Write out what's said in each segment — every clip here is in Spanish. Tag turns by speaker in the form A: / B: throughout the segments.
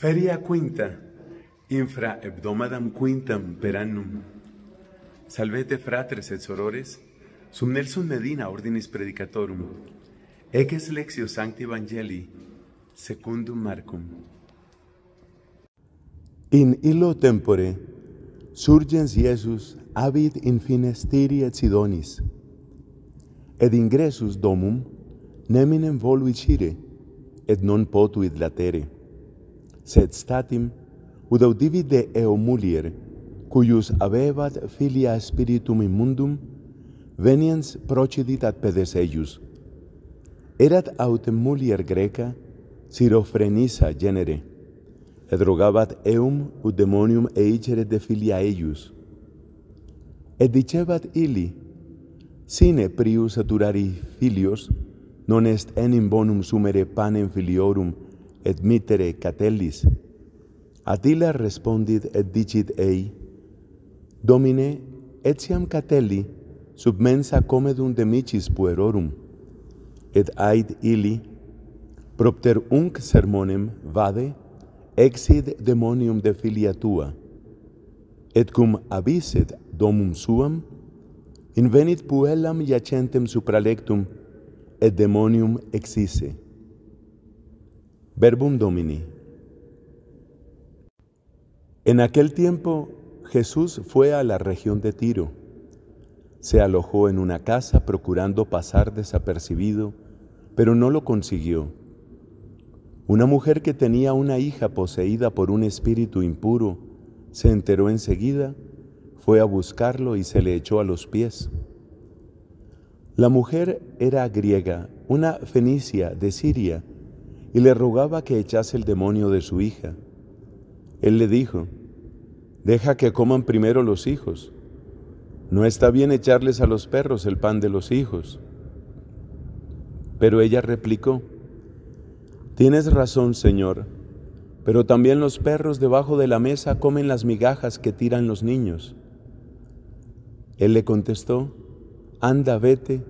A: Feria quinta, infra hebdomadam quintam per annum. Salvete fratres et sorores, sum Medina ordinis predicatorum, eques lexio sancti evangelii, secundum marcum. In illo tempore, surgens Jesus habit in finestiri et Sidonis, ed ingressus domum neminem volvicire, et non potuit latere. sed statim ut audivi de eo mulier cuius habebat filia spiritum immundum veniens procedit ad pedes eius erat aut mulier greca sirofrenisa genere et rogabat eum ut demonium eicere de filia eius et dicebat illi sine prius aturari filios non est enim bonum sumere panem filiorum et mitere catellis ad illa respondit et dicit ei domine etiam catelli sub mensa comedum de michis puerorum et aid illi propter unc sermonem vade exid demonium de filia tua et cum abiset domum suam invenit puellam iacentem supra lectum et demonium exisse Verbum Domini. En aquel tiempo Jesús fue a la región de Tiro. Se alojó en una casa procurando pasar desapercibido, pero no lo consiguió. Una mujer que tenía una hija poseída por un espíritu impuro se enteró enseguida, fue a buscarlo y se le echó a los pies. La mujer era griega, una fenicia de Siria, y le rogaba que echase el demonio de su hija. Él le dijo, deja que coman primero los hijos. No está bien echarles a los perros el pan de los hijos. Pero ella replicó, Tienes razón, Señor, pero también los perros debajo de la mesa comen las migajas que tiran los niños. Él le contestó, Anda, vete,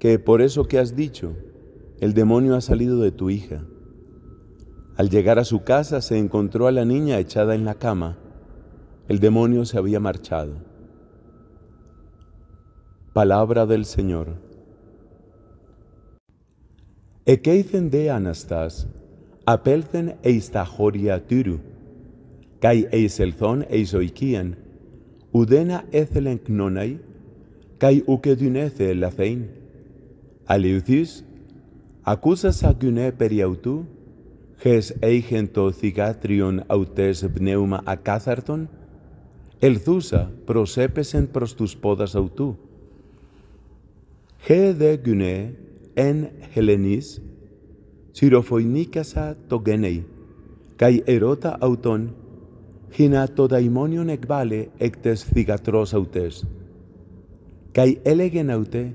A: que por eso que has dicho, el demonio ha salido de tu hija. Al llegar a su casa se encontró a la niña echada en la cama. El demonio se había marchado. Palabra del Señor. Ekeithen de Anastas, apelten eistajoria tiru, kai eiselzon eisoikian, udena ethelen knonai, kai ukedunethe lacein, aleuthis Ακούσας αγγουνέ περί αυτού, χες έχεν το θυγάτριον αυτές πνεύμα ακάθαρτον, ελθούσα προσέπεσεν προς τους πόδας αυτού. Χε δε γυνέ εν χελενής, σιροφοινίκασα το γενέι, καί ερώτα αυτον, χίνα το δαιμόνιον εκβάλε εκ τες θυγατρός αυτές. Καί έλεγεν αυτε,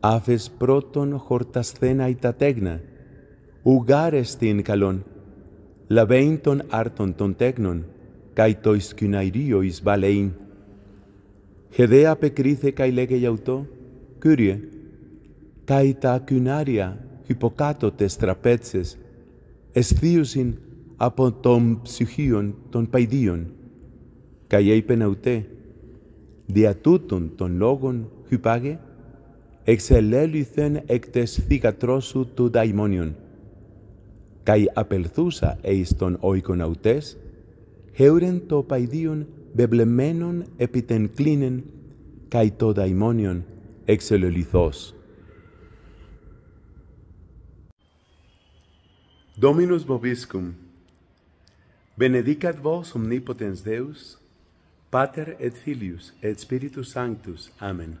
A: άφες πρώτον χορτασθένα η τέγνα, ουγάρες την καλόν, λαβέιν των άρτων των τέγνων, καί το εισκυναϊρίο εις βαλέιν. Χεδέ απεκρίθε καί λέγε γι' αυτό, Κύριε, καί τα κυνάρια υποκάτωτες τραπέτσες, εσθίουσιν από τον ψυχίων των παϊδίων. Καί έπαινα ούτε, δια τούτων των λόγων υπάγε, excelelicen ectes cicatrosu tu daemonion, cae apelthusa eiston oikon autes, heuren topaidion beblemenon epiten clinen, cae to daimonion excelelithos. Dominus boviscum, benedicat vos omnipotens Deus, pater et filius et spiritus sanctus, amen.